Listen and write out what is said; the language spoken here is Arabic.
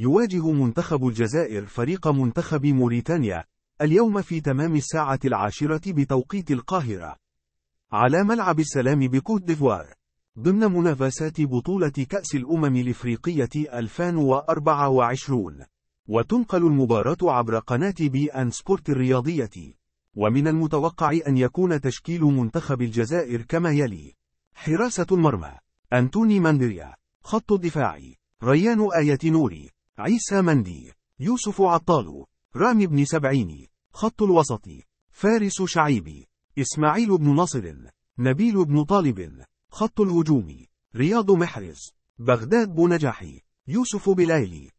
يواجه منتخب الجزائر فريق منتخب موريتانيا اليوم في تمام الساعة العاشرة بتوقيت القاهرة على ملعب السلام بكوت ديفوار ضمن منافسات بطولة كأس الأمم الإفريقية 2024 وتنقل المباراة عبر قناة بي أن سبورت الرياضية ومن المتوقع أن يكون تشكيل منتخب الجزائر كما يلي حراسة المرمى أنتوني ماندريا خط الدفاعي ريان آية نوري عيسى مندي يوسف عطال رامي بن سبعيني خط الوسط فارس شعيبي إسماعيل بن نصر نبيل بن طالب خط الهجوم رياض محرز بغداد بنجاحي يوسف بلايلي